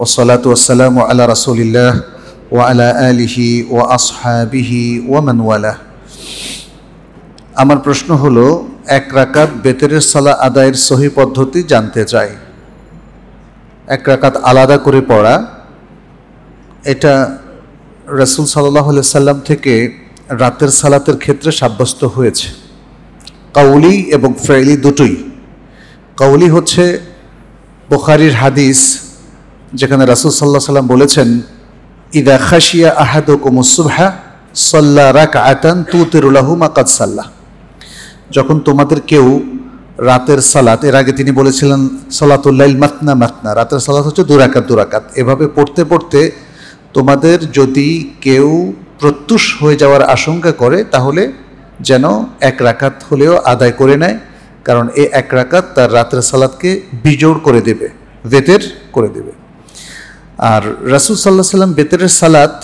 আমার প্রশ্ন হলো এক রাকাত বেতেরের সালা আদায়ের সহি পদ্ধতি জানতে চাই এক রাকাত আলাদা করে পড়া এটা রসুল সাল্লাহ সাল্লাম থেকে রাতের সালাতের ক্ষেত্রে সাব্যস্ত হয়েছে কাউলি এবং ফ্রেলি দুটোই কাউলি হচ্ছে বোখারির হাদিস যেখানে রাসুল সাল্লাহ সাল্লাম বলেছেন ইদা খাসিয়া আহাদ কুমুসুভা সাল্লা রাক আতান তু তেরুলাহু মাকাদ সাল্লাহ যখন তোমাদের কেউ রাতের সালাত এর আগে তিনি বলেছিলেন সালাতুল্লাইল মাতনা মাতনা রাতের সালাত হচ্ছে দুরাকাত দুরাকাত এভাবে পড়তে পড়তে তোমাদের যদি কেউ প্রত্যুষ হয়ে যাওয়ার আশঙ্কা করে তাহলে যেন এক রাকাত হলেও আদায় করে নেয় কারণ এ এক রাকাত তার রাতের সালাদকে বিজোড় করে দেবে বেতের করে দেবে আর সাল্লাহ সাল্লাম বেতের সালাত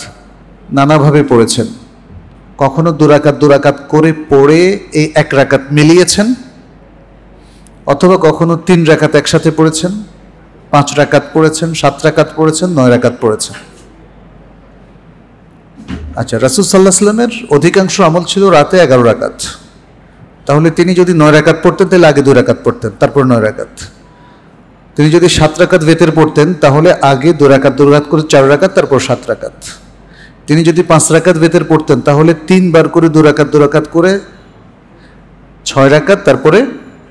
নানাভাবে পড়েছেন কখনো দুরাকাত দুরাকাত করে পড়ে এই এক রাকাত মিলিয়েছেন অথবা কখনো তিন রাকাত একসাথে পড়েছেন পাঁচ রাকাত পড়েছেন সাত রাকাত পড়েছেন নয় রাকাত পড়েছেন আচ্ছা রাসুল সাল্লাহ সাল্লামের অধিকাংশ আমল ছিল রাতে এগারো রাকাত তাহলে তিনি যদি নয় রাকাত পড়তেন তাহলে আগে দুই রাকাত পড়তেন তারপর নয় রাকাত তিনি যদি সাত রাকাত বেতের পড়তেন তাহলে আগে দু রাকাত দু রাকাত করে চার রাকাত তারপর সাত রাকাত তিনি যদি পাঁচ রাকাত বেতের পড়তেন তাহলে তিনবার করে দু রাকাত দু রাকাত করে ছয় রাকাত তারপরে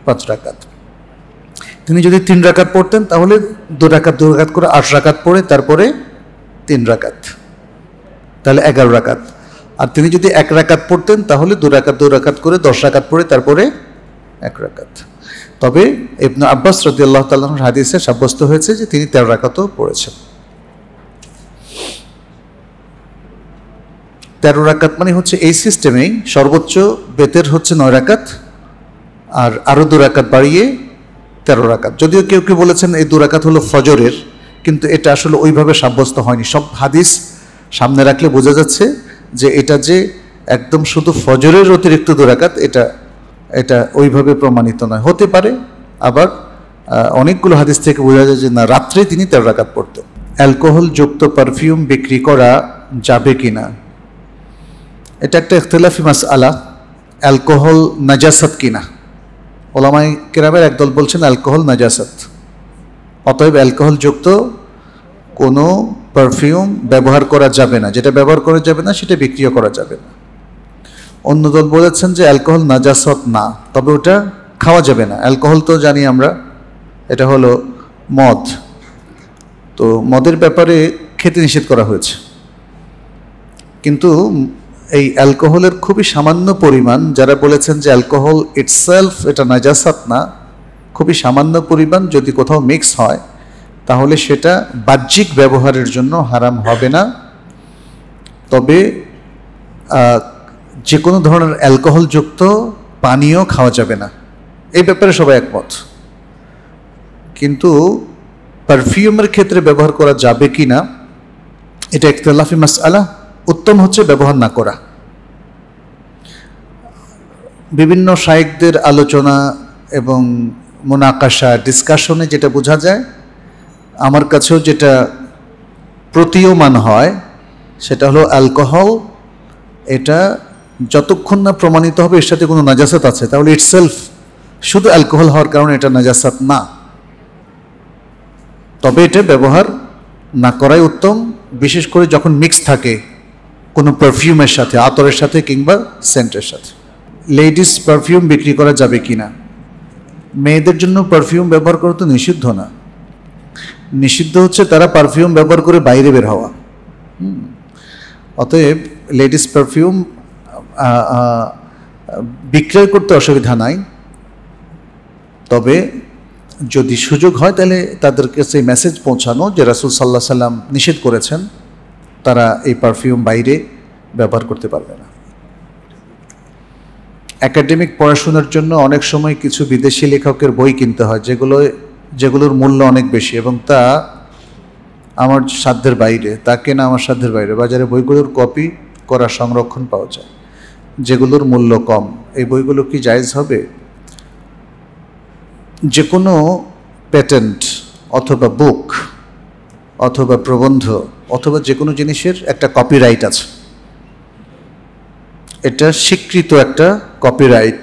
পাঁচ রাকাত তিনি যদি তিন রাকাত পড়তেন তাহলে দু রাকাত দু রাকাত করে আট রাকাত পড়ে তারপরে তিন রাকাত তাহলে এগারো রাকাত আর তিনি যদি এক রাকাত পড়তেন তাহলে দু রাকাত দু রাকাত করে দশ রাকাত পড়ে তারপরে এক রাকাত তবে ইবনু আব্বাস রদি আল্লাহ তাল্লাহর হাদিসে সাব্যস্ত হয়েছে যে তিনি তেরো রাকাতও পড়েছেন তেরো রাকাত মানে হচ্ছে এই সিস্টেমেই সর্বোচ্চ বেতের হচ্ছে নয় রাকাত আর আরও দু রাকাত বাড়িয়ে তেরো রাকাত যদিও কেউ কেউ বলেছেন এই দু রাকাত হলো ফজরের কিন্তু এটা আসলে ওইভাবে সাব্যস্ত হয়নি সব হাদিস সামনে রাখলে বোঝা যাচ্ছে যে এটা যে একদম শুধু ফজরের অতিরিক্ত দুরাকাত এটা এটা ওইভাবে প্রমাণিত নয় হতে পারে আবার অনেকগুলো হাদিস থেকে বোঝা যায় যে না রাত্রে তিনি তেরো রাকাত পড়তেন অ্যালকোহল যুক্ত পারফিউম বিক্রি করা যাবে কি না এটা একটা ইখতলাফি মাস আলা অ্যালকোহল নাজাসাত কিনা ওলামাই কেরামের একদল বলছেন অ্যালকোহল নাজাসাত অতএব অ্যালকোহল যুক্ত কোনো পারফিউম ব্যবহার করা যাবে না যেটা ব্যবহার করা যাবে না সেটা বিক্রিও করা যাবে না অন্য দল বলেছেন যে অ্যালকোহল নাজাসত না তবে ওটা খাওয়া যাবে না অ্যালকোহল তো জানি আমরা এটা হলো মদ তো মদের ব্যাপারে খেতে নিষেধ করা হয়েছে কিন্তু এই অ্যালকোহলের খুবই সামান্য পরিমাণ যারা বলেছেন যে অ্যালকোহল ইটসেলফ এটা নাজাসাত না খুবই সামান্য পরিমাণ যদি কোথাও মিক্স হয় তাহলে সেটা বাহ্যিক ব্যবহারের জন্য হারাম হবে না তবে যে কোনো ধরনের অ্যালকোহলযুক্ত পানীয় খাওয়া যাবে না এই ব্যাপারে সবাই একমত কিন্তু পারফিউমের ক্ষেত্রে ব্যবহার করা যাবে কি না এটা একতলাফি মাস আলা উত্তম হচ্ছে ব্যবহার না করা বিভিন্ন সাহিকদের আলোচনা এবং মোনাকাশা ডিসকাশনে যেটা বোঝা যায় আমার কাছেও যেটা প্রতীয়মান হয় সেটা হলো অ্যালকোহল এটা যতক্ষণ না প্রমাণিত হবে এর সাথে কোনো নাজাসাত আছে তাহলে ইটসেলফ শুধু অ্যালকোহল হওয়ার কারণে এটা নাজাসাত না তবে এটা ব্যবহার না করাই উত্তম বিশেষ করে যখন মিক্স থাকে কোনো পারফিউমের সাথে আতরের সাথে কিংবা সেন্টের সাথে লেডিস পারফিউম বিক্রি করা যাবে কি না মেয়েদের জন্য পারফিউম ব্যবহার করা তো নিষিদ্ধ না নিষিদ্ধ হচ্ছে তারা পারফিউম ব্যবহার করে বাইরে বের হওয়া অতএব লেডিস পারফিউম বিক্রয় করতে অসুবিধা নাই তবে যদি সুযোগ হয় তাহলে তাদের কাছে মেসেজ পৌঁছানো যে রাসুল সাল্লাহ সাল্লাম নিষেধ করেছেন তারা এই পারফিউম বাইরে ব্যবহার করতে পারবে না একাডেমিক পড়াশোনার জন্য অনেক সময় কিছু বিদেশি লেখকের বই কিনতে হয় যেগুলো যেগুলোর মূল্য অনেক বেশি এবং তা আমার সাধ্যের বাইরে তা কেনা আমার সাধ্যের বাইরে বাজারে বইগুলোর কপি করা সংরক্ষণ পাওয়া যায় যেগুলোর মূল্য কম এই বইগুলো কি জায়জ হবে যে কোনো প্যাটেন্ট অথবা বুক অথবা প্রবন্ধ অথবা যে কোনো জিনিসের একটা কপিরাইট আছে এটা স্বীকৃত একটা কপিরাইট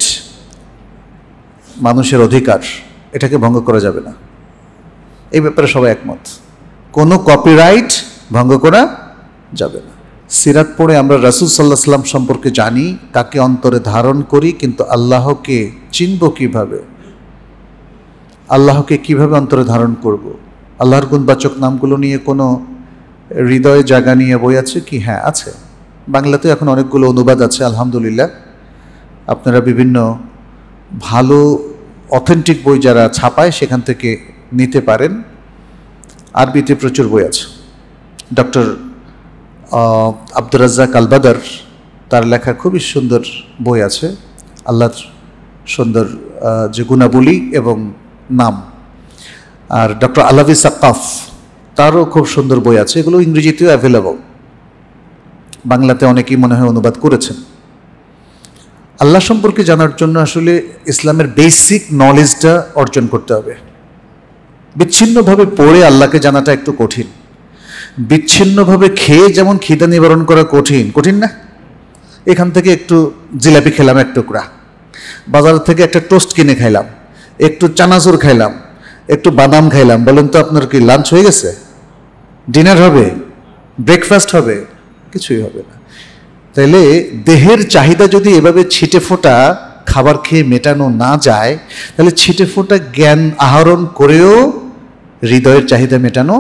মানুষের অধিকার এটাকে ভঙ্গ করা যাবে না এই ব্যাপারে সবাই একমত কোনো কপিরাইট ভঙ্গ করা যাবে না সিরাত পড়ে আমরা রাসুল সাল্লাহ সাল্লাম সম্পর্কে জানি তাকে অন্তরে ধারণ করি কিন্তু আল্লাহকে চিনব কিভাবে আল্লাহকে কিভাবে অন্তরে ধারণ করব। আল্লাহর গুণবাচক নামগুলো নিয়ে কোনো হৃদয়ে জাগা নিয়ে বই আছে কি হ্যাঁ আছে বাংলাতে এখন অনেকগুলো অনুবাদ আছে আলহামদুলিল্লাহ আপনারা বিভিন্ন ভালো অথেন্টিক বই যারা ছাপায় সেখান থেকে নিতে পারেন আরবিতে প্রচুর বই আছে ডক্টর আব্দুর রাজ্জাক আলবাদার তার লেখা খুবই সুন্দর বই আছে আল্লাহর সুন্দর যে গুণাবলী এবং নাম আর ডক্টর আলাভি সাকাফ তারও খুব সুন্দর বই আছে এগুলো ইংরেজিতেও অ্যাভেলেবল বাংলাতে অনেকেই মনে হয় অনুবাদ করেছেন আল্লাহ সম্পর্কে জানার জন্য আসলে ইসলামের বেসিক নলেজটা অর্জন করতে হবে বিচ্ছিন্নভাবে পড়ে আল্লাহকে জানাটা একটু কঠিন বিচ্ছিন্নভাবে খেয়ে যেমন খিদা নিবারণ করা কঠিন কঠিন না এখান থেকে একটু জিলাপি খেলাম এক টুকরা বাজার থেকে একটা টোস্ট কিনে খাইলাম একটু চানাচুর খাইলাম একটু বাদাম খাইলাম বলেন তো আপনার কি লাঞ্চ হয়ে গেছে ডিনার হবে ব্রেকফাস্ট হবে কিছুই হবে না তাইলে দেহের চাহিদা যদি এভাবে ছিটে ফোটা খাবার খেয়ে মেটানো না যায় তাহলে ছিটে ফোটা জ্ঞান আহরণ করেও হৃদয়ের চাহিদা মেটানো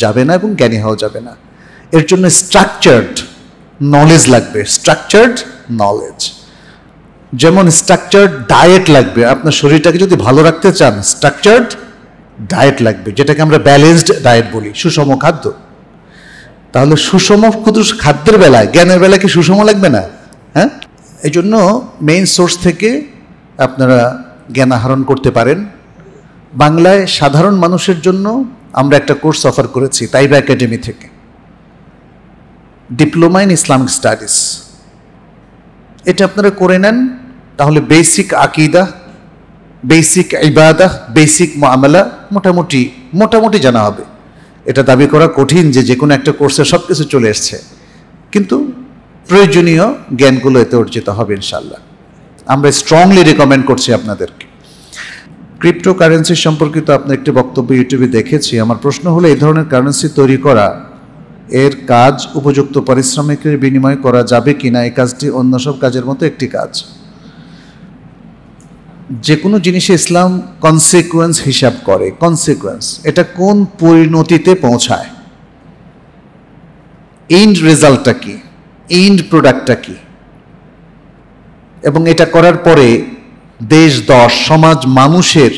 যাবে না এবং জ্ঞানী হওয়া যাবে না এর জন্য স্ট্রাকচার্ড নলেজ লাগবে স্ট্রাকচার্ড নলেজ যেমন স্ট্রাকচার্ড ডায়েট লাগবে আপনার শরীরটাকে যদি ভালো রাখতে চান স্ট্রাকচার্ড ডায়েট লাগবে যেটাকে আমরা ব্যালেন্সড ডায়েট বলি সুষম খাদ্য তাহলে সুষম শুধু খাদ্যের বেলায় জ্ঞানের বেলায় কি সুষম লাগবে না হ্যাঁ এই জন্য মেইন সোর্স থেকে আপনারা জ্ঞান আহরণ করতে পারেন বাংলায় সাধারণ মানুষের জন্য আমরা একটা কোর্স অফার করেছি তাইবা একাডেমি থেকে ডিপ্লোমা ইন ইসলামিক স্টাডিজ এটা আপনারা করে নেন তাহলে বেসিক আকিদা বেসিক ইবাদা বেসিক মামলা মোটামুটি মোটামুটি জানা হবে এটা দাবি করা কঠিন যে যে কোনো একটা কোর্সে সব কিছু চলে এসছে কিন্তু প্রয়োজনীয় জ্ঞানগুলো এতে অর্জিত হবে ইনশাল্লাহ আমরা স্ট্রংলি রেকমেন্ড করছি আপনাদেরকে ক্রিপ্টোকারেন্সি সম্পর্কিত আপনার একটি বক্তব্য ইউটিউবে দেখেছি আমার প্রশ্ন হলো এই ধরনের কারেন্সি তৈরি করা এর কাজ উপযুক্ত পারিশ্রমিকের বিনিময়ে করা যাবে কি না এই কাজটি অন্য সব কাজের মতো একটি কাজ যে কোনো জিনিসে ইসলাম কনসিকুয়েন্স হিসাব করে কনসিকুয়েন্স এটা কোন পরিণতিতে পৌঁছায় এন্ড রেজাল্টটা কি এন্ড প্রোডাক্টটা কি এবং এটা করার পরে দেশ দশ সমাজ মানুষের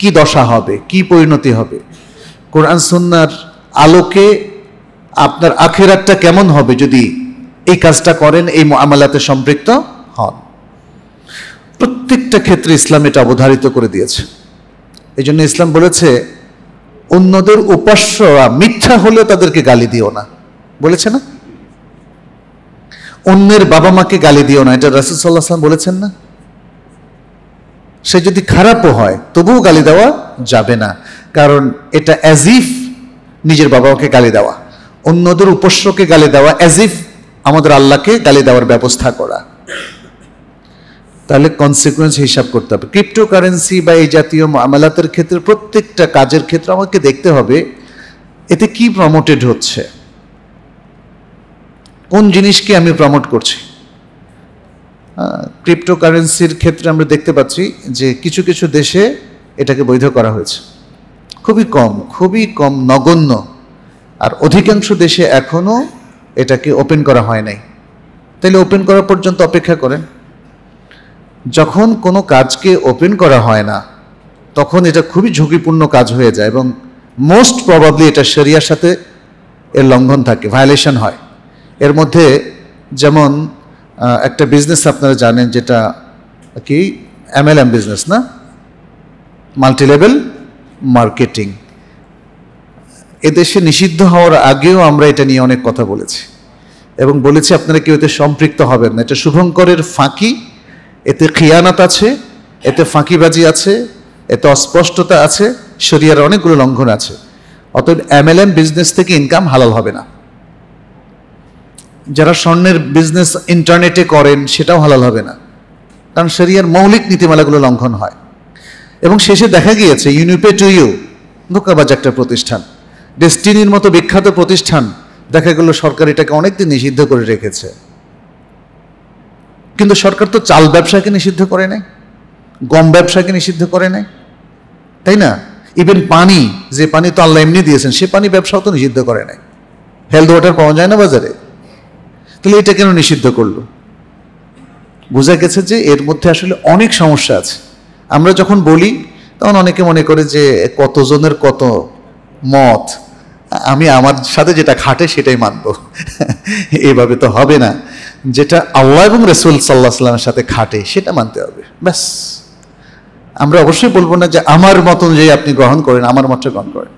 কি দশা হবে কি পরিণতি হবে কোরআন সন্ন্যার আলোকে আপনার আখেরাতটা কেমন হবে যদি এই কাজটা করেন এই আমালাতে সম্পৃক্ত হন প্রত্যেকটা ক্ষেত্রে ইসলাম এটা অবধারিত করে দিয়েছে এই জন্য ইসলাম বলেছে অন্যদের উপাস্যরা মিথ্যা হলেও তাদেরকে গালি দিও না বলেছে না অন্যের বাবা মাকে গালি দিও না এটা রাসুল সাল্লাহ বলেছেন না সে যদি খারাপও হয় তবুও গালি দেওয়া যাবে না কারণ এটা অ্যাজ ইফ নিজের বাবাকে গালি দেওয়া অন্যদের উপস্যকে গালি দেওয়া অ্যাজ ইফ আমাদের আল্লাহকে গালি দেওয়ার ব্যবস্থা করা তাহলে কনসিকুয়েন্স হিসাব করতে হবে ক্রিপ্টোকারেন্সি বা এই জাতীয় আমালাতের ক্ষেত্রে প্রত্যেকটা কাজের ক্ষেত্রে আমাকে দেখতে হবে এতে কি প্রমোটেড হচ্ছে কোন জিনিসকে আমি প্রমোট করছি ক্রিপ্টোকারেন্সির ক্ষেত্রে আমরা দেখতে পাচ্ছি যে কিছু কিছু দেশে এটাকে বৈধ করা হয়েছে খুবই কম খুবই কম নগণ্য আর অধিকাংশ দেশে এখনও এটাকে ওপেন করা হয় নাই তাহলে ওপেন করা পর্যন্ত অপেক্ষা করেন যখন কোনো কাজকে ওপেন করা হয় না তখন এটা খুবই ঝুঁকিপূর্ণ কাজ হয়ে যায় এবং মোস্ট প্রবাবলি এটা শরিয়ার সাথে এর লঙ্ঘন থাকে ভায়োলেশন হয় এর মধ্যে যেমন একটা বিজনেস আপনারা জানেন যেটা কি এমএলএম বিজনেস না মাল্টিলেভেল মার্কেটিং এদেশে নিষিদ্ধ হওয়ার আগেও আমরা এটা নিয়ে অনেক কথা বলেছি এবং বলেছি আপনারা কেউ এতে সম্পৃক্ত হবেন না এটা শুভঙ্করের ফাঁকি এতে খিয়ানাত আছে এতে ফাঁকিবাজি আছে এতে অস্পষ্টতা আছে শরিয়ার অনেকগুলো লঙ্ঘন আছে অতএব এমএলএম বিজনেস থেকে ইনকাম হালাল হবে না যারা স্বর্ণের বিজনেস ইন্টারনেটে করেন সেটাও হালাল হবে না কারণ সেরিয়ার মৌলিক নীতিমালাগুলো লঙ্ঘন হয় এবং শেষে দেখা গিয়েছে ইউনিপে টু ইউ ধোকাবাজ একটা প্রতিষ্ঠান ডেস্টিনির মতো বিখ্যাত প্রতিষ্ঠান দেখা গেল সরকার এটাকে অনেকদিন নিষিদ্ধ করে রেখেছে কিন্তু সরকার তো চাল ব্যবসাকে নিষিদ্ধ করে নাই গম ব্যবসাকে নিষিদ্ধ করে নাই তাই না ইভেন পানি যে পানি তো আল্লাহ এমনি দিয়েছেন সে পানি ব্যবসাও তো নিষিদ্ধ করে নাই হেলথ ওয়াটার পাওয়া যায় না বাজারে তাহলে এটা কেন নিষিদ্ধ করলো বোঝা গেছে যে এর মধ্যে আসলে অনেক সমস্যা আছে আমরা যখন বলি তখন অনেকে মনে করে যে কতজনের কত মত আমি আমার সাথে যেটা খাটে সেটাই মানব এভাবে তো হবে না যেটা আল্লাহ এবং রসুল সাল্লাহ সাল্লামের সাথে খাটে সেটা মানতে হবে ব্যাস আমরা অবশ্যই বলবো না যে আমার মত অনুযায়ী আপনি গ্রহণ করেন আমার মতটা গ্রহণ করেন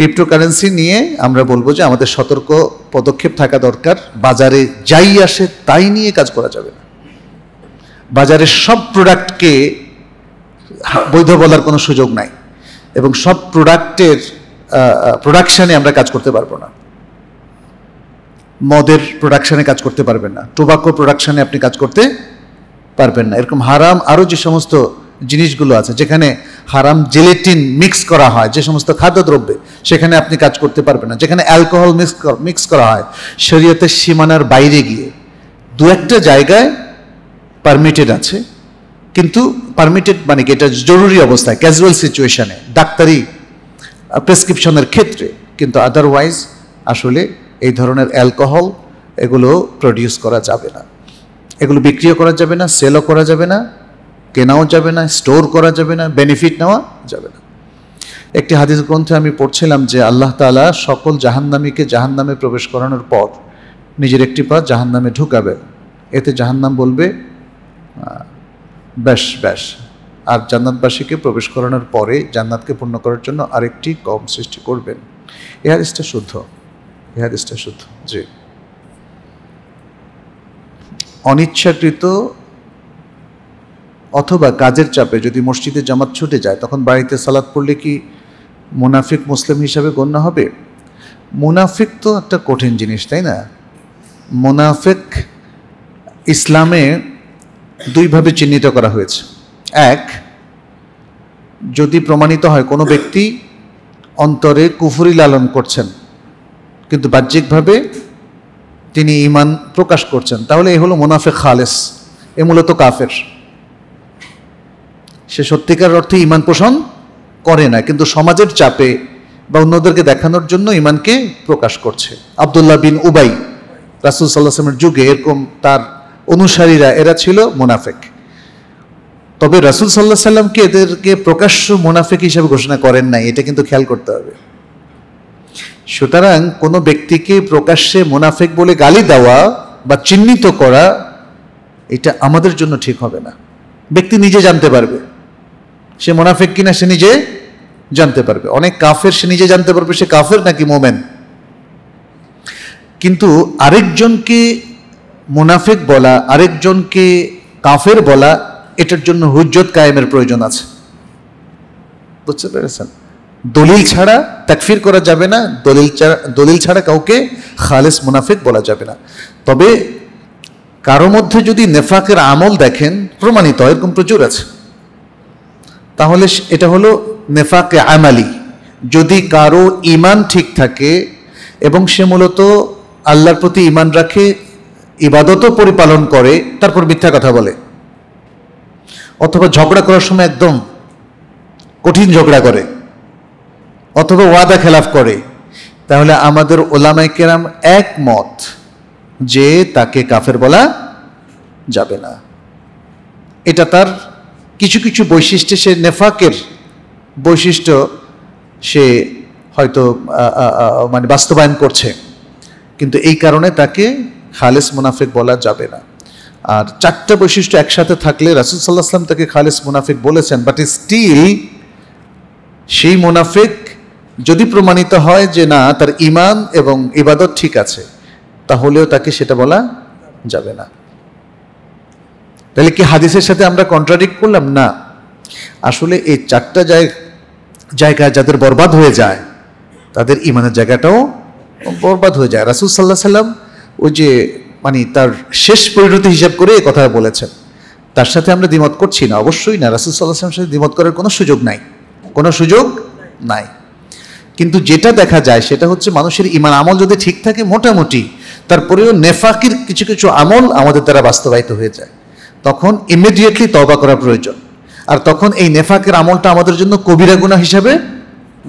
ক্রিপ্টোকারেন্সি নিয়ে আমরা বলবো যে আমাদের সতর্ক পদক্ষেপ থাকা দরকার বাজারে যাই আসে তাই নিয়ে কাজ করা যাবে না বাজারের সব প্রোডাক্টকে বৈধ বলার কোনো সুযোগ নাই এবং সব প্রোডাক্টের প্রোডাকশানে আমরা কাজ করতে পারবো না মদের প্রোডাকশানে কাজ করতে পারবেন না টোবাকো প্রোডাকশানে আপনি কাজ করতে পারবেন না এরকম হারাম আরও যে সমস্ত জিনিসগুলো আছে যেখানে হারাম জেলেটিন মিক্স করা হয় যে সমস্ত খাদ্যদ্রব্যে সেখানে আপনি কাজ করতে পারবেন না যেখানে অ্যালকোহল মিক্স মিক্স করা হয় শরীয়তের সীমানার বাইরে গিয়ে দু একটা জায়গায় পারমিটেড আছে কিন্তু পারমিটেড মানে কি এটা জরুরি অবস্থায় ক্যাজুয়াল সিচুয়েশানে ডাক্তারি প্রেসক্রিপশনের ক্ষেত্রে কিন্তু আদারওয়াইজ আসলে এই ধরনের অ্যালকোহল এগুলো প্রডিউস করা যাবে না এগুলো বিক্রিও করা যাবে না সেলও করা যাবে না কেনাও যাবে না স্টোর করা যাবে না বেনিফিট নেওয়া যাবে না একটি হাদিস গ্রন্থে আমি পড়ছিলাম যে আল্লাহ তালা সকল জাহান্নামীকে জাহান্নামে প্রবেশ করানোর পর নিজের একটি পা জাহান্নামে ঢুকাবে এতে জাহান্নাম বলবে ব্যাস ব্যাস আর জান্নাতবাসীকে প্রবেশ করানোর পরে জান্নাতকে পূর্ণ করার জন্য আরেকটি কম সৃষ্টি করবেন এ হাদিসটা শুদ্ধ এ হাদিসটা শুদ্ধ জি অনিচ্ছাকৃত অথবা কাজের চাপে যদি মসজিদে জামাত ছুটে যায় তখন বাড়িতে সালাদ পড়লে কি মুনাফিক মুসলিম হিসাবে গণ্য হবে মুনাফিক তো একটা কঠিন জিনিস তাই না মুনাফিক ইসলামে দুইভাবে চিহ্নিত করা হয়েছে এক যদি প্রমাণিত হয় কোনো ব্যক্তি অন্তরে কুফুরি লালন করছেন কিন্তু বাহ্যিকভাবে তিনি ইমান প্রকাশ করছেন তাহলে এ হলো মুনাফেক খালেস এ মূলত কাফের সে সত্যিকার অর্থে ইমান পোষণ করে না কিন্তু সমাজের চাপে বা অন্যদেরকে দেখানোর জন্য ইমানকে প্রকাশ করছে আবদুল্লাহ বিন উবাই রাসুল সাল্লাহামের যুগে এরকম তার অনুসারীরা এরা ছিল মোনাফেক তবে রাসুল সাল্লাহ সাল্লামকে এদেরকে প্রকাশ্য মোনাফেক হিসাবে ঘোষণা করেন নাই এটা কিন্তু খেয়াল করতে হবে সুতরাং কোনো ব্যক্তিকে প্রকাশ্যে মোনাফেক বলে গালি দেওয়া বা চিহ্নিত করা এটা আমাদের জন্য ঠিক হবে না ব্যক্তি নিজে জানতে পারবে সে মোনাফেক কিনা সে নিজে জানতে পারবে অনেক কাফের সে নিজে জানতে পারবে সে কাফের নাকি মোমেন কিন্তু আরেকজনকে মোনাফেক বলা আরেকজনকে কাফের বলা এটার জন্য হুজ্জত কায়েমের প্রয়োজন আছে বুঝতে পেরেছেন দলিল ছাড়া তাকফির করা যাবে না দলিল ছাড়া দলিল ছাড়া কাউকে খালেস মুনাফেক বলা যাবে না তবে কারো মধ্যে যদি নেফাকের আমল দেখেন প্রমাণিত এরকম প্রচুর আছে তাহলে এটা হলো নেফাকে আমালি যদি কারো ইমান ঠিক থাকে এবং সে মূলত আল্লাহর প্রতি ইমান রাখে ইবাদতও পরিপালন করে তারপর মিথ্যা কথা বলে অথবা ঝগড়া করার সময় একদম কঠিন ঝগড়া করে অথবা ওয়াদা খেলাফ করে তাহলে আমাদের ওলামাই কেরাম একমত যে তাকে কাফের বলা যাবে না এটা তার কিছু কিছু বৈশিষ্ট্যে সে নেফাকের বৈশিষ্ট্য সে হয়তো মানে বাস্তবায়ন করছে কিন্তু এই কারণে তাকে খালেস মুনাফিক বলা যাবে না আর চারটা বৈশিষ্ট্য একসাথে থাকলে রাসুল সাল্লাহ আসলাম তাকে খালেস মুনাফিক বলেছেন বাট স্টিল সেই মুনাফিক যদি প্রমাণিত হয় যে না তার ইমান এবং ইবাদত ঠিক আছে তাহলেও তাকে সেটা বলা যাবে না তাহলে কি হাদিসের সাথে আমরা কন্ট্রাডিক্ট করলাম না আসলে এই চারটা জায়গা যাদের বরবাদ হয়ে যায় তাদের ইমানের জায়গাটাও বরবাদ হয়ে যায় রাসুল সাল্লাহ সাল্লাম ওই যে মানে তার শেষ পরিণতি হিসাব করে এই কথা বলেছেন তার সাথে আমরা দ্বিমত করছি না অবশ্যই না রাসুল সাল্লাহ সাল্লামের সাথে দ্বিমত করার কোনো সুযোগ নাই কোনো সুযোগ নাই কিন্তু যেটা দেখা যায় সেটা হচ্ছে মানুষের ইমান আমল যদি ঠিক থাকে মোটামুটি তারপরেও নেফাকির কিছু কিছু আমল আমাদের দ্বারা বাস্তবায়িত হয়ে যায় তখন ইমিডিয়েটলি তবা করা প্রয়োজন আর তখন এই নেফাকের আমলটা আমাদের জন্য কবিরা গুণা হিসাবে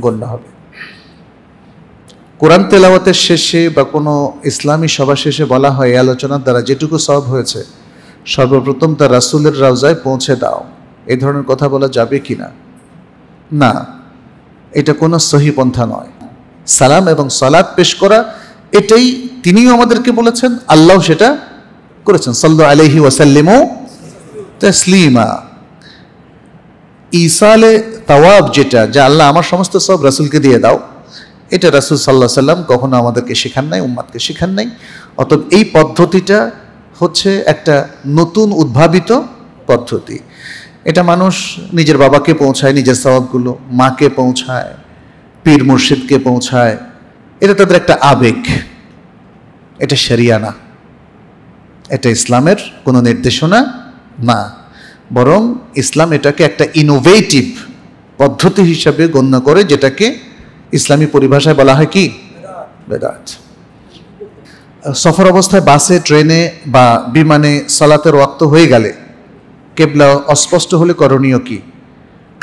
গণ্য হবে কোরআন তেলাওয়াতের শেষে বা কোনো ইসলামী সভা শেষে বলা হয় আলোচনার দ্বারা যেটুকু সব হয়েছে সর্বপ্রথম তা রাসুলের রাউজায় পৌঁছে দাও এই ধরনের কথা বলা যাবে কি না না এটা কোনো সহি পন্থা নয় সালাম এবং সালাদ পেশ করা এটাই তিনিও আমাদেরকে বলেছেন আল্লাহ সেটা করেছেন সাল্লু আলহি ওয়াসাল্লিমও তাসলিমা ইসালে তাওয়াব যেটা যা আল্লাহ আমার সমস্ত সব রাসুলকে দিয়ে দাও এটা রাসুল সাল্লাহ সাল্লাম কখনো আমাদেরকে শেখান নাই উম্মাদকে শেখান নাই অতএব এই পদ্ধতিটা হচ্ছে একটা নতুন উদ্ভাবিত পদ্ধতি এটা মানুষ নিজের বাবাকে পৌঁছায় নিজের স্বভাবগুলো মাকে পৌঁছায় পীর মুর্শিদকে পৌঁছায় এটা তাদের একটা আবেগ এটা সেরিয়ানা এটা ইসলামের কোনো নির্দেশনা না বরং ইসলাম এটাকে একটা ইনোভেটিভ পদ্ধতি হিসাবে গণ্য করে যেটাকে ইসলামী পরিভাষায় বলা হয় কি বেদাত সফর অবস্থায় বাসে ট্রেনে বা বিমানে সালাতের রক্ত হয়ে গেলে কেবলা অস্পষ্ট হলে করণীয় কি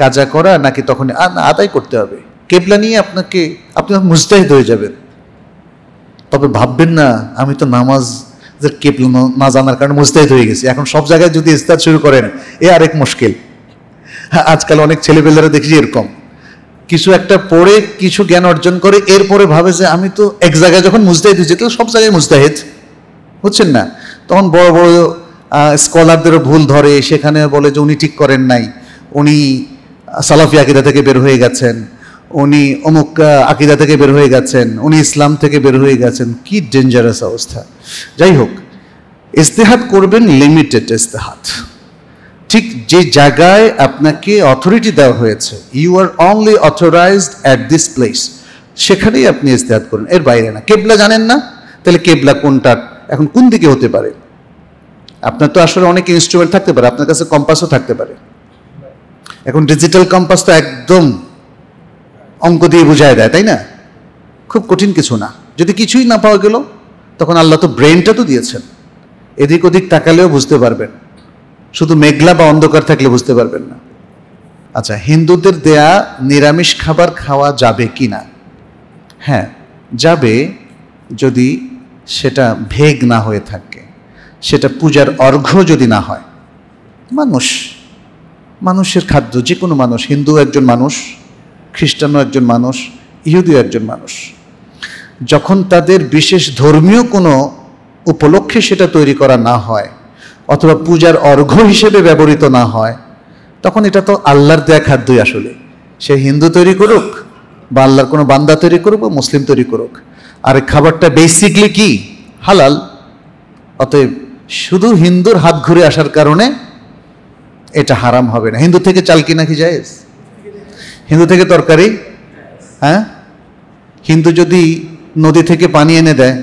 কাজা করা নাকি তখন আদায় করতে হবে কেবলা নিয়ে আপনাকে আপনি মুস্তাহিদ হয়ে যাবেন তবে ভাববেন না আমি তো নামাজ যে কেবল না জানার কারণে মুস্তাহিদ হয়ে গেছি এখন সব জায়গায় যদি ইস্তাদ শুরু করেন এ আরেক মুশকিল হ্যাঁ আজকাল অনেক ছেলেপেলেরা দেখি এরকম কিছু একটা পড়ে কিছু জ্ঞান অর্জন করে এরপরে ভাবে যে আমি তো এক জায়গায় যখন মুস্তাহিদ হয়েছি তাহলে সব জায়গায় মুস্তাহিদ বুঝছেন না তখন বড় বড় স্কলারদেরও ভুল ধরে সেখানে বলে যে উনি ঠিক করেন নাই উনি সালাফিয়াকিদা থেকে বের হয়ে গেছেন উনি অমুক আকিদা থেকে বের হয়ে গেছেন উনি ইসলাম থেকে বের হয়ে গেছেন কি ডেঞ্জারাস অবস্থা যাই হোক ইস্তেহাত করবেন লিমিটেড ইস্তেহাত ঠিক যে জায়গায় আপনাকে অথরিটি দেওয়া হয়েছে you are only authorized at this place সেখানেই আপনি ইস্তেহাত করুন এর বাইরে না কেবলা জানেন না তাহলে কেবলা কোনটা এখন কোন দিকে হতে পারে আপনার তো আসলে অনেক ইনস্ট্রুমেন্ট থাকতে পারে আপনার কাছে কম্পাসও থাকতে পারে এখন ডিজিটাল কম্পাস তো একদম অঙ্ক দিয়ে বুঝায় দেয় তাই না খুব কঠিন কিছু না যদি কিছুই না পাওয়া গেল তখন আল্লাহ তো ব্রেনটা তো দিয়েছেন এদিক ওদিক তাকালেও বুঝতে পারবেন শুধু মেঘলা বা অন্ধকার থাকলে বুঝতে পারবেন না আচ্ছা হিন্দুদের দেয়া নিরামিষ খাবার খাওয়া যাবে কি না হ্যাঁ যাবে যদি সেটা ভেগ না হয়ে থাকে সেটা পূজার অর্ঘ্য যদি না হয় মানুষ মানুষের খাদ্য যে কোনো মানুষ হিন্দু একজন মানুষ খ্রিস্টানও একজন মানুষ ইহুদিও একজন মানুষ যখন তাদের বিশেষ ধর্মীয় কোনো উপলক্ষে সেটা তৈরি করা না হয় অথবা পূজার অর্ঘ্য হিসেবে ব্যবহৃত না হয় তখন এটা তো আল্লাহর দেয়া খাদ্যই আসলে সে হিন্দু তৈরি করুক বা আল্লাহর কোনো বান্দা তৈরি করুক বা মুসলিম তৈরি করুক আর খাবারটা বেসিকলি কি হালাল অতএব শুধু হিন্দুর হাত ঘুরে আসার কারণে এটা হারাম হবে না হিন্দু থেকে চাল কিনা কি যায় হিন্দু থেকে তরকারি হ্যাঁ হিন্দু যদি নদী থেকে পানি এনে দেয়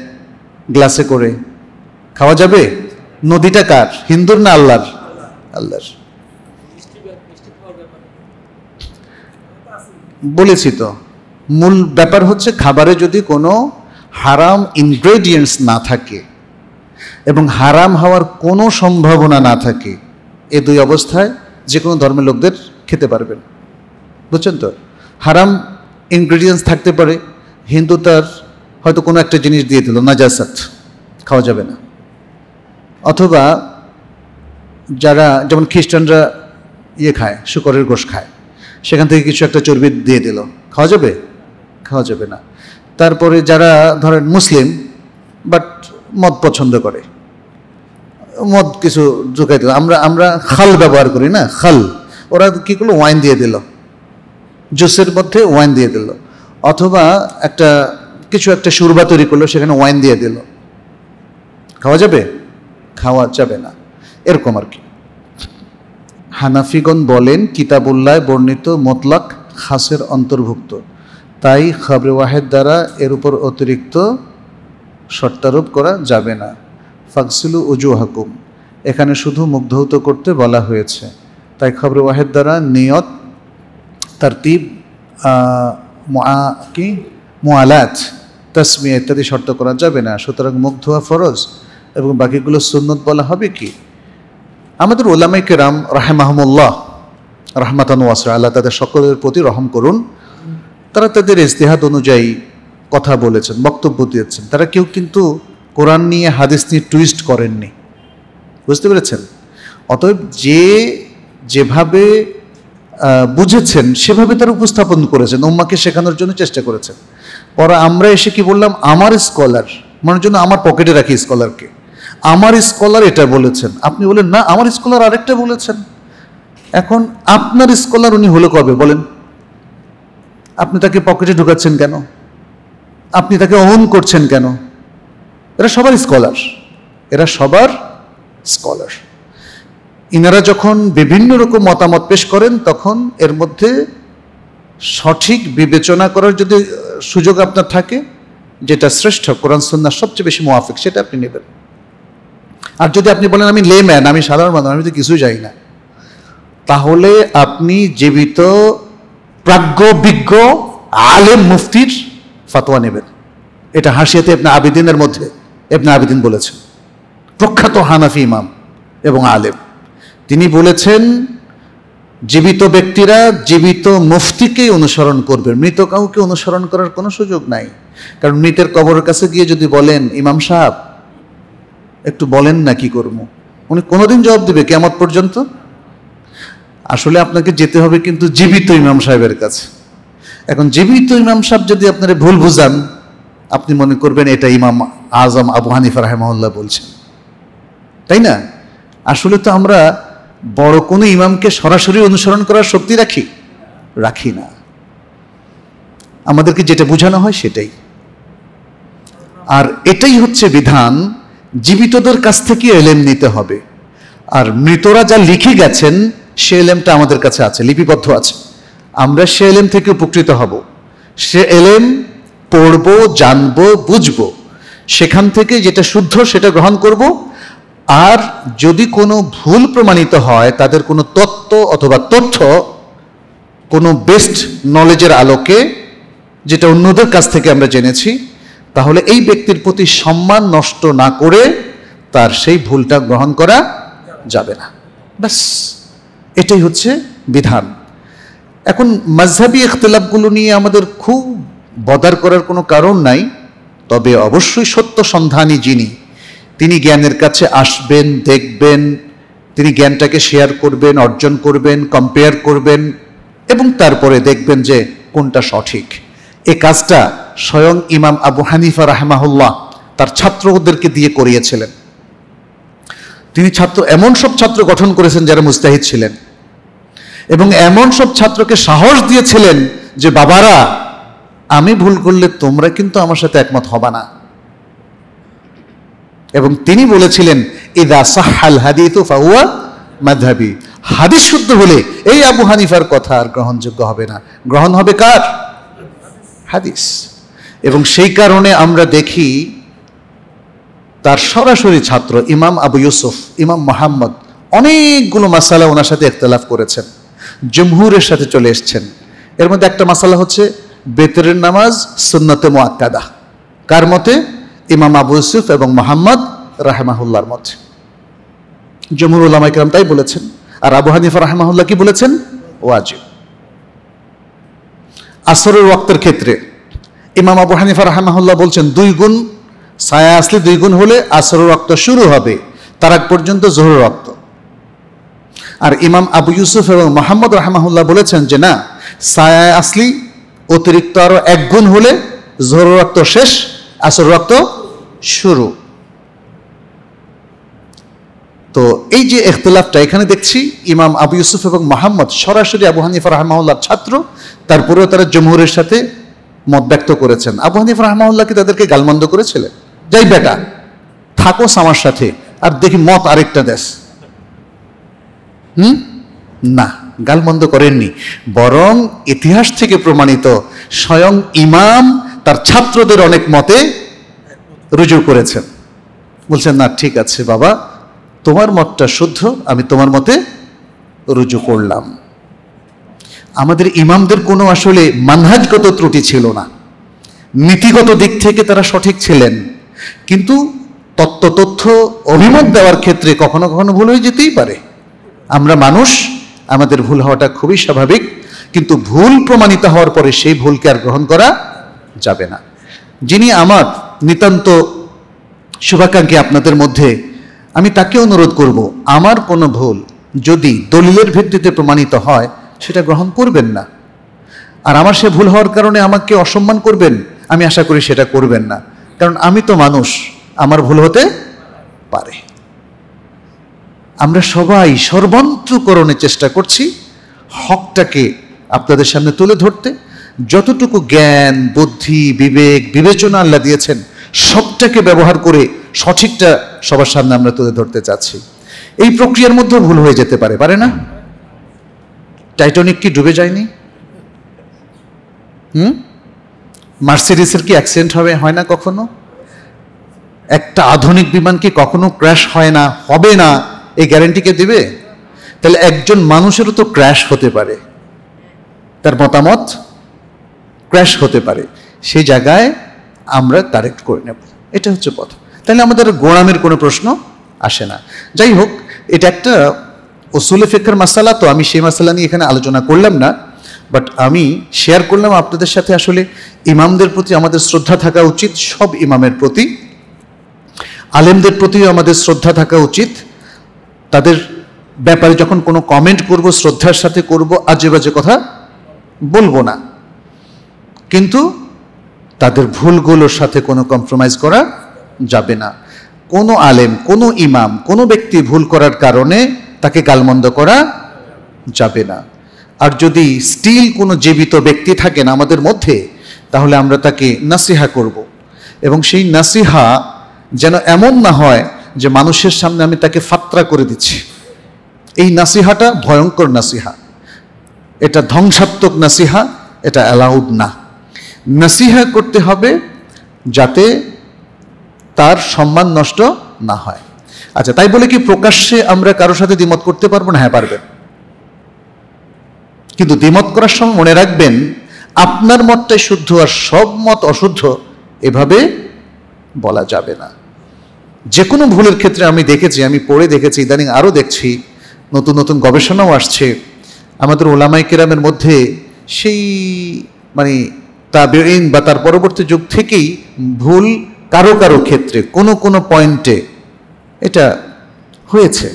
গ্লাসে করে খাওয়া যাবে নদীটা কার হিন্দুর না আল্লাহর আল্লাহর বলেছি তো মূল ব্যাপার হচ্ছে খাবারে যদি কোনো হারাম ইনগ্রেডিয়েন্টস না থাকে এবং হারাম হওয়ার কোনো সম্ভাবনা না থাকে এ দুই অবস্থায় যে কোনো ধর্মের লোকদের খেতে পারবেন বুঝছেন তো হারাম ইনগ্রেডিয়েন্টস থাকতে পারে হিন্দু তার হয়তো কোনো একটা জিনিস দিয়ে দিল নাজাসাত খাওয়া যাবে না অথবা যারা যেমন খ্রিস্টানরা ইয়ে খায় শুকরের গোশ খায় সেখান থেকে কিছু একটা চর্বি দিয়ে দিল খাওয়া যাবে খাওয়া যাবে না তারপরে যারা ধরেন মুসলিম বাট মদ পছন্দ করে মদ কিছু ঢুকাই দিল আমরা আমরা খাল ব্যবহার করি না খাল ওরা কী করলো ওয়াইন দিয়ে দিল জুসের মধ্যে ওয়াইন দিয়ে দিল অথবা একটা কিছু একটা সুরবা তৈরি করলো সেখানে ওয়াইন দিয়ে দিল খাওয়া যাবে খাওয়া যাবে না এরকম আর কি হানাফিগণ বলেন কিতাবুল্লায় বর্ণিত মোতলাক খাসের অন্তর্ভুক্ত তাই খাবরে ওয়াহেদ দ্বারা এর উপর অতিরিক্ত শর্তারোপ করা যাবে না ফাকসিলু উজু হাকুম এখানে শুধু মুগ্ধৌত করতে বলা হয়েছে তাই খবর ওয়াহেদ দ্বারা নিয়ত তারতিব কি মোয়ালাত তাসমিয়া ইত্যাদি শর্ত করা যাবে না সুতরাং মুখ ধোয়া ফরজ এবং বাকিগুলো সুন্নত বলা হবে কি আমাদের ওলামাই কেরাম রাহেমাহমুল্লাহ রাহমাতান ওয়াসর আল্লাহ তাদের সকলের প্রতি রহম করুন তারা তাদের ইস্তেহাদ অনুযায়ী কথা বলেছেন বক্তব্য দিয়েছেন তারা কেউ কিন্তু কোরআন নিয়ে হাদিস নিয়ে টুইস্ট করেননি বুঝতে পেরেছেন অতএব যে যেভাবে বুঝেছেন সেভাবে তারা উপস্থাপন করেছেন উম্মাকে শেখানোর জন্য চেষ্টা করেছেন পরে আমরা এসে কি বললাম আমার স্কলার মানে জন্য আমার পকেটে রাখি স্কলারকে আমার স্কলার এটা বলেছেন আপনি বলেন না আমার স্কলার আরেকটা বলেছেন এখন আপনার স্কলার উনি হলে কবে বলেন আপনি তাকে পকেটে ঢুকাচ্ছেন কেন আপনি তাকে অহন করছেন কেন এরা সবার স্কলার এরা সবার স্কলার ইনারা যখন বিভিন্ন রকম মতামত পেশ করেন তখন এর মধ্যে সঠিক বিবেচনা করার যদি সুযোগ আপনার থাকে যেটা শ্রেষ্ঠ কোরআন সন্ন্যাস সবচেয়ে বেশি মোয়াফিক সেটা আপনি নেবেন আর যদি আপনি বলেন আমি লে ম্যান আমি সাধারণ মানুষ আমি তো কিছুই যাই না তাহলে আপনি জীবিত প্রাজ্ঞ বিজ্ঞ আলেম মুফতির ফাতোয়া নেবেন এটা হাসিয়াতে আপনি আবেদিনের মধ্যে আপনি আবেদিন বলেছেন প্রখ্যাত হানাফি ইমাম এবং আলেম তিনি বলেছেন জীবিত ব্যক্তিরা জীবিত মুফতিকেই অনুসরণ করবে মৃত কাউকে অনুসরণ করার কোনো সুযোগ নাই কারণ মৃতের কবরের কাছে গিয়ে যদি বলেন ইমাম সাহেব একটু বলেন না কি করবো উনি কোনোদিন জবাব দেবে কেমত পর্যন্ত আসলে আপনাকে যেতে হবে কিন্তু জীবিত ইমাম সাহেবের কাছে এখন জীবিত ইমাম সাহেব যদি আপনারা ভুল বুঝান আপনি মনে করবেন এটা ইমাম আজম আবু হানিফ রাহেমহল্লা বলছেন তাই না আসলে তো আমরা বড় কোনো ইমামকে সরাসরি অনুসরণ করার শক্তি রাখি রাখি না আমাদেরকে যেটা বোঝানো হয় সেটাই আর এটাই হচ্ছে বিধান জীবিতদের কাছ থেকে এলেম নিতে হবে আর মৃতরা যা লিখে গেছেন সে এলেমটা আমাদের কাছে আছে লিপিবদ্ধ আছে আমরা সে এলেম থেকে উপকৃত হব সে এলেম পড়ব জানব বুঝব সেখান থেকে যেটা শুদ্ধ সেটা গ্রহণ করব আর যদি কোনো ভুল প্রমাণিত হয় তাদের কোনো তত্ত্ব অথবা তথ্য কোনো বেস্ট নলেজের আলোকে যেটা অন্যদের কাছ থেকে আমরা জেনেছি তাহলে এই ব্যক্তির প্রতি সম্মান নষ্ট না করে তার সেই ভুলটা গ্রহণ করা যাবে না ব্যাস এটাই হচ্ছে বিধান এখন মাঝহাবি ইখতলাফগুলো নিয়ে আমাদের খুব বদার করার কোনো কারণ নাই তবে অবশ্যই সত্য সন্ধানী যিনি তিনি জ্ঞানের কাছে আসবেন দেখবেন তিনি জ্ঞানটাকে শেয়ার করবেন অর্জন করবেন কম্পেয়ার করবেন এবং তারপরে দেখবেন যে কোনটা সঠিক এ কাজটা স্বয়ং ইমাম আবু হানিফা রাহমাহুল্লাহ তার ছাত্রদেরকে দিয়ে করিয়েছিলেন তিনি ছাত্র এমন সব ছাত্র গঠন করেছেন যারা মুস্তাহিদ ছিলেন এবং এমন সব ছাত্রকে সাহস দিয়েছিলেন যে বাবারা আমি ভুল করলে তোমরা কিন্তু আমার সাথে একমত হবা না এবং তিনি বলেছিলেন ইদা সাহাল হাদিত ফাহুয়া মাধাবি হাদিস শুদ্ধ হলে এই আবু হানিফার কথা আর গ্রহণযোগ্য হবে না গ্রহণ হবে কার হাদিস এবং সেই কারণে আমরা দেখি তার সরাসরি ছাত্র ইমাম আবু ইউসুফ ইমাম মোহাম্মদ অনেকগুলো মাসালা ওনার সাথে একতলাফ করেছেন জমহুরের সাথে চলে এসছেন এর মধ্যে একটা মাসালা হচ্ছে বেতরের নামাজ সুন্নতে মোয়াক্কাদা কার মতে ইমাম আবু ইউসুফ এবং মোহাম্মদ রাহেমাহুল্লার মধ্যে জমুর উল্লামা ইকরাম তাই বলেছেন আর আবু হানিফা রাহেমাহুল্লাহ কি বলেছেন ওয়াজিব আসরের ওয়াক্তের ক্ষেত্রে ইমাম আবু হানিফা রাহেমাহুল্লাহ বলছেন দুই গুণ ছায়া আসলে দুই গুণ হলে আসরের রক্ত শুরু হবে তার আগ পর্যন্ত জোহরের রক্ত আর ইমাম আবু ইউসুফ এবং মোহাম্মদ রাহমাহুল্লাহ বলেছেন যে না সায়া আসলি অতিরিক্ত আরও এক গুণ হলে জোহর রক্ত শেষ আসর রক্ত শুরু তো এই যে এখতলাফটা এখানে দেখছি ইমাম আবু ইউসুফ এবং মাহমদ সরাসরি আবু হানিফ রহমাউল্লাহ ছাত্র তারপরেও তারা জমহুরের সাথে মত ব্যক্ত করেছেন আবু হানিফ রহমাউল্লাহকে তাদেরকে গালমন্দ করেছিলেন যাই বেটা থাকোস আমার সাথে আর দেখি মত আরেকটা দেশ হুম না গালমন্দ করেননি বরং ইতিহাস থেকে প্রমাণিত স্বয়ং ইমাম তার ছাত্রদের অনেক মতে রুজু করেছেন বলছেন না ঠিক আছে বাবা তোমার মতটা শুদ্ধ আমি তোমার মতে রুজু করলাম আমাদের ইমামদের কোনো আসলে মানহাজগত ত্রুটি ছিল না নীতিগত দিক থেকে তারা সঠিক ছিলেন কিন্তু তত্ত্ব তথ্য অভিমত দেওয়ার ক্ষেত্রে কখনো কখনো ভুল হয়ে যেতেই পারে আমরা মানুষ আমাদের ভুল হওয়াটা খুবই স্বাভাবিক কিন্তু ভুল প্রমাণিত হওয়ার পরে সেই ভুলকে আর গ্রহণ করা যাবে না যিনি আমার নিতান্ত শুভাকাঙ্ক্ষী আপনাদের মধ্যে আমি তাকে অনুরোধ করব আমার কোনো ভুল যদি দলিলের ভিত্তিতে প্রমাণিত হয় সেটা গ্রহণ করবেন না আর আমার সে ভুল হওয়ার কারণে আমাকে অসম্মান করবেন আমি আশা করি সেটা করবেন না কারণ আমি তো মানুষ আমার ভুল হতে পারে আমরা সবাই সর্বান্তকরণের চেষ্টা করছি হকটাকে আপনাদের সামনে তুলে ধরতে যতটুকু জ্ঞান বুদ্ধি বিবেক বিবেচনা আল্লাহ দিয়েছেন সবটাকে ব্যবহার করে সঠিকটা সবার সামনে আমরা তুলে ধরতে চাচ্ছি এই প্রক্রিয়ার মধ্যেও ভুল হয়ে যেতে পারে পারে না টাইটানিক কি ডুবে যায়নি হুম মার্সিডিসের কি অ্যাক্সিডেন্ট হবে হয় না কখনো একটা আধুনিক বিমান কি কখনো ক্র্যাশ হয় না হবে না এই গ্যারেন্টিকে দিবে তাহলে একজন মানুষেরও তো ক্র্যাশ হতে পারে তার মতামত ক্র্যাশ হতে পারে সেই জায়গায় আমরা কারেক্ট করে নেব এটা হচ্ছে পথ তাহলে আমাদের গোড়ামের কোনো প্রশ্ন আসে না যাই হোক এটা একটা ওসুলে ফেকের মাসালা তো আমি সেই মাসালা নিয়ে এখানে আলোচনা করলাম না বাট আমি শেয়ার করলাম আপনাদের সাথে আসলে ইমামদের প্রতি আমাদের শ্রদ্ধা থাকা উচিত সব ইমামের প্রতি আলেমদের প্রতিও আমাদের শ্রদ্ধা থাকা উচিত তাদের ব্যাপারে যখন কোনো কমেন্ট করব শ্রদ্ধার সাথে করব আজে বাজে কথা বলবো না কিন্তু তাদের ভুলগুলোর সাথে কোনো কম্প্রোমাইজ করা যাবে না কোনো আলেম কোনো ইমাম কোনো ব্যক্তি ভুল করার কারণে তাকে গালমন্দ করা যাবে না আর যদি স্টিল কোনো জীবিত ব্যক্তি থাকেন আমাদের মধ্যে তাহলে আমরা তাকে নাসিহা করব। এবং সেই নাসিহা যেন এমন না হয় যে মানুষের সামনে আমি তাকে ফাত্রা করে দিচ্ছি এই নাসিহাটা ভয়ঙ্কর নাসিহা এটা ধ্বংসাত্মক নাসিহা এটা অ্যালাউড না নসিহা করতে হবে যাতে তার সম্মান নষ্ট না হয় আচ্ছা তাই বলে কি প্রকাশ্যে আমরা কারোর সাথে দ্বিমত করতে পারবো না হ্যাঁ পারবেন কিন্তু দ্বিমত করার সময় মনে রাখবেন আপনার মতটাই শুদ্ধ আর সব মত অশুদ্ধ এভাবে বলা যাবে না যে কোনো ভুলের ক্ষেত্রে আমি দেখেছি আমি পড়ে দেখেছি ইদানিং আরও দেখছি নতুন নতুন গবেষণাও আসছে আমাদের ওলামাই কেরামের মধ্যে সেই মানে তাবেইন বা তার পরবর্তী যুগ থেকেই ভুল কারো কারো ক্ষেত্রে কোনো কোনো পয়েন্টে এটা হয়েছে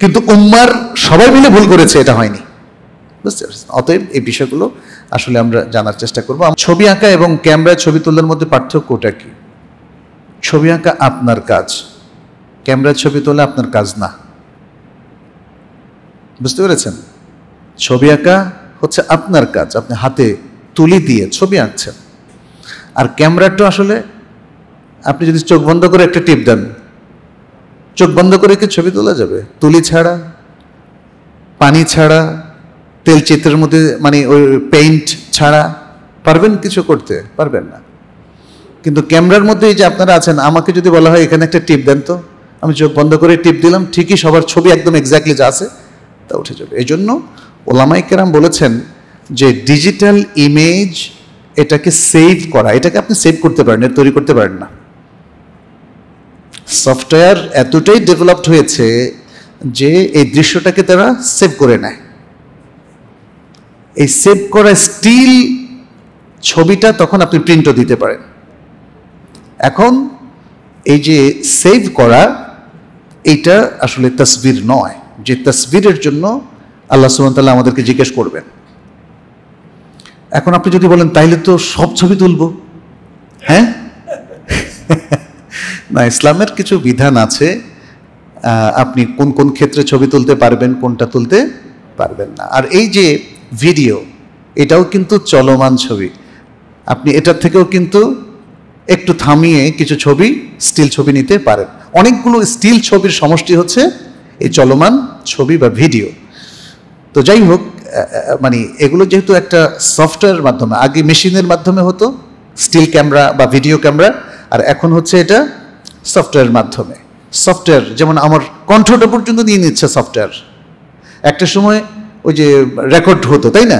কিন্তু উম্মার সবাই মিলে ভুল করেছে এটা হয়নি বুঝতে পারছেন অতএব এই বিষয়গুলো আসলে আমরা জানার চেষ্টা করবো ছবি আঁকা এবং ক্যামেরায় ছবি তোলার মধ্যে পার্থক্যটা কি ছবি আঁকা আপনার কাজ ক্যামেরায় ছবি তোলা আপনার কাজ না বুঝতে পেরেছেন ছবি আঁকা হচ্ছে আপনার কাজ আপনি হাতে তুলি দিয়ে ছবি আঁকছেন আর ক্যামেরাটা আসলে আপনি যদি চোখ বন্ধ করে একটা টিপ দেন চোখ বন্ধ করে কি ছবি তোলা যাবে তুলি ছাড়া পানি ছাড়া তেল চিত্রের মধ্যে মানে ওই পেইন্ট ছাড়া পারবেন কিছু করতে পারবেন না কিন্তু ক্যামেরার মধ্যে যে আপনারা আছেন আমাকে যদি বলা হয় এখানে একটা টিপ দেন তো আমি চোখ বন্ধ করে টিপ দিলাম ঠিকই সবার ছবি একদম এক্স্যাক্টলি যা আছে তা উঠে যাবে এই জন্য ওলামাইকেরাম বলেছেন যে ডিজিটাল ইমেজ এটাকে সেভ করা এটাকে আপনি সেভ করতে পারেন এটা তৈরি করতে পারেন না সফটওয়্যার এতটাই ডেভেলপড হয়েছে যে এই দৃশ্যটাকে তারা সেভ করে নেয় এই সেভ করা স্টিল ছবিটা তখন আপনি প্রিন্টও দিতে পারেন এখন এই যে সেভ করা এইটা আসলে তসবির নয় যে তসবিরের জন্য আল্লাহ সুমতাল্লাহ আমাদেরকে জিজ্ঞেস করবেন এখন আপনি যদি বলেন তাইলে তো সব ছবি তুলব হ্যাঁ না ইসলামের কিছু বিধান আছে আপনি কোন কোন ক্ষেত্রে ছবি তুলতে পারবেন কোনটা তুলতে পারবেন না আর এই যে ভিডিও এটাও কিন্তু চলমান ছবি আপনি এটার থেকেও কিন্তু একটু থামিয়ে কিছু ছবি স্টিল ছবি নিতে পারেন অনেকগুলো স্টিল ছবির সমষ্টি হচ্ছে এই চলমান ছবি বা ভিডিও তো যাই হোক মানে এগুলো যেহেতু একটা সফটওয়্যার মাধ্যমে আগে মেশিনের মাধ্যমে হতো স্টিল ক্যামেরা বা ভিডিও ক্যামেরা আর এখন হচ্ছে এটা সফটওয়্যারের মাধ্যমে সফটওয়্যার যেমন আমার কণ্ঠটা পর্যন্ত নিয়ে নিচ্ছে সফটওয়্যার একটা সময় ওই যে রেকর্ড হতো তাই না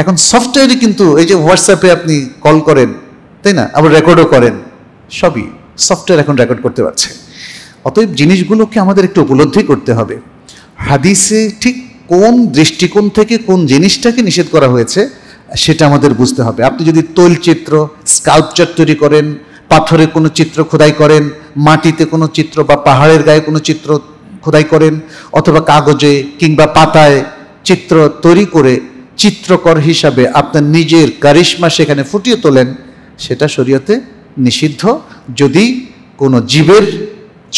এখন সফটওয়্যারই কিন্তু এই যে হোয়াটসঅ্যাপে আপনি কল করেন তাই না আবার রেকর্ডও করেন সবই সফটওয়্যার এখন রেকর্ড করতে পারছে অতএব জিনিসগুলোকে আমাদের একটু উপলব্ধি করতে হবে হাদিসে ঠিক কোন দৃষ্টিকোণ থেকে কোন জিনিসটাকে নিষেধ করা হয়েছে সেটা আমাদের বুঝতে হবে আপনি যদি তৈলচিত্র স্কাল্পচার তৈরি করেন পাথরে কোনো চিত্র খোদাই করেন মাটিতে কোনো চিত্র বা পাহাড়ের গায়ে কোনো চিত্র খোদাই করেন অথবা কাগজে কিংবা পাতায় চিত্র তৈরি করে চিত্রকর হিসাবে আপনার নিজের কারিশ্মা সেখানে ফুটিয়ে তোলেন সেটা শরীয়তে নিষিদ্ধ যদি কোনো জীবের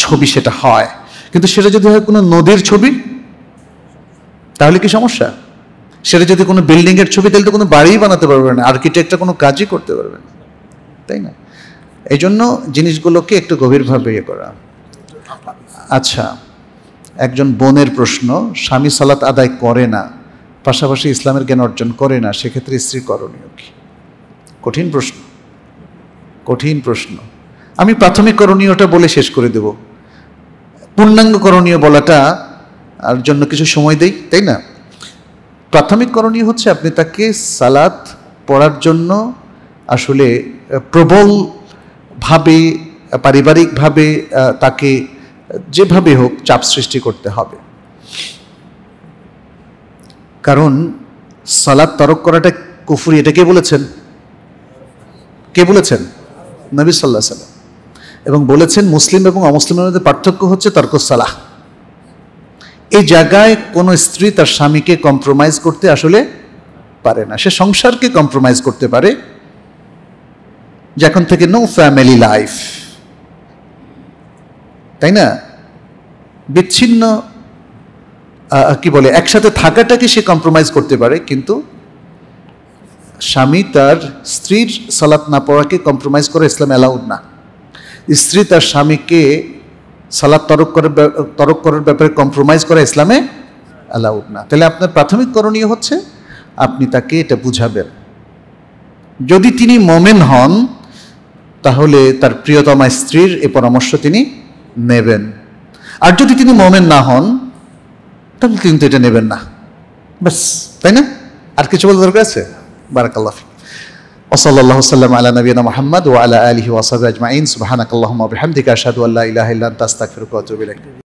ছবি সেটা হয় কিন্তু সেটা যদি হয় কোনো নদীর ছবি তাহলে কি সমস্যা সেটা যদি কোনো বিল্ডিংয়ের ছবি তাহলে তো কোনো বাড়িই বানাতে পারবে না আর্কিটেক্টটা কোনো কাজই করতে পারবে না তাই না এই জন্য জিনিসগুলোকে একটু গভীরভাবে ইয়ে করা আচ্ছা একজন বোনের প্রশ্ন স্বামী সালাত আদায় করে না পাশাপাশি ইসলামের জ্ঞান অর্জন করে না সেক্ষেত্রে স্ত্রীর করণীয় কি কঠিন প্রশ্ন কঠিন প্রশ্ন আমি প্রাথমিক করণীয়টা বলে শেষ করে দেব পূর্ণাঙ্গ করণীয় বলাটা আর জন্য কিছু সময় দেই তাই না প্রাথমিক করণীয় হচ্ছে আপনি তাকে সালাত পড়ার জন্য আসলে প্রবলভাবে পারিবারিকভাবে তাকে যেভাবে হোক চাপ সৃষ্টি করতে হবে কারণ সালাদ তরক করাটা কুফুরি এটা কে বলেছেন কে বলেছেন নবী সাল্লাহ সাল্লাম এবং বলেছেন মুসলিম এবং অমুসলিমের মধ্যে পার্থক্য হচ্ছে তর্ক সালাহ এই জায়গায় কোনো স্ত্রী তার স্বামীকে কম্প্রোমাইজ করতে আসলে পারে না সে সংসারকে কম্প্রোমাইজ করতে পারে যখন থেকে নো ফ্যামিলি লাইফ তাই না বিচ্ছিন্ন কি বলে একসাথে থাকাটাকে সে কম্প্রোমাইজ করতে পারে কিন্তু স্বামী তার স্ত্রীর সালাত না পড়াকে কম্প্রোমাইজ করে ইসলাম অ্যালাউড না স্ত্রী তার স্বামীকে সালাদ তরক করে তরক করার ব্যাপারে কম্প্রোমাইজ করা ইসলামে অ্যালাউড না তাহলে আপনার প্রাথমিক করণীয় হচ্ছে আপনি তাকে এটা বুঝাবেন যদি তিনি মোমেন হন তাহলে তার প্রিয়তমা স্ত্রীর এ পরামর্শ তিনি নেবেন আর যদি তিনি মোমেন না হন তাহলে তিনি তো এটা নেবেন না ব্যাস তাই না আর কিছু বলার দরকার আছে বারাকাল্লাফিক وصلى الله وسلم على نبينا محمد وعلى اله وصحبه اجمعين سبحانك اللهم وبحمدك اشهد ان لا اله الا انت استغفرك واتوب اليك